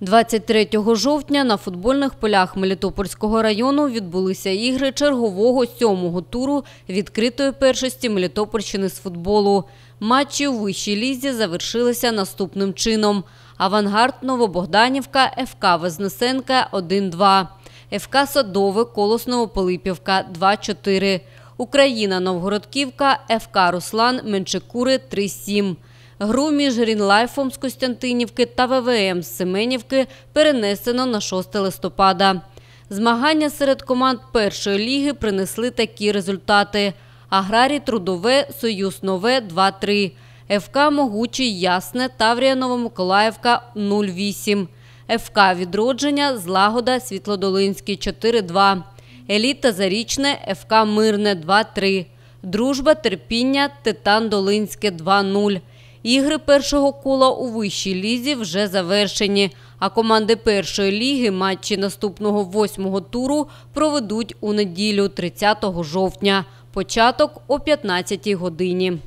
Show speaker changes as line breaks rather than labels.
23 жовтня на футбольних полях Мелітопольського району відбулися ігри чергового сьомого туру відкритої першості Мелітопольщини з футболу. Матчі у вищій лізі завершилися наступним чином: Авангард Новобогданівка, ФК Вознесенка 1-2, ФК Садове Колосново-Полипівка 2-4, Україна Новгородківка, ФК Руслан Менчикури 3-7. Гру між Грінлайфом з Костянтинівки та ВВМ з Семенівки перенесено на 6 листопада. Змагання серед команд першої ліги принесли такі результати: Аграрій Трудове, Союз Нове 2-3, ФК Могучий Ясне, Таврія Новомиколаївка 0-8, ФК Відродження, Злагода, Світлодолинський 4-2, Еліта Зарічне, ФК Мирне 2-3, Дружба, Терпіння, Титан Долинське 2-0. Ігри першого кола у вищій лізі вже завершені. А команди першої ліги матчі наступного восьмого туру проведуть у неділю, 30 жовтня. Початок о 15-й годині.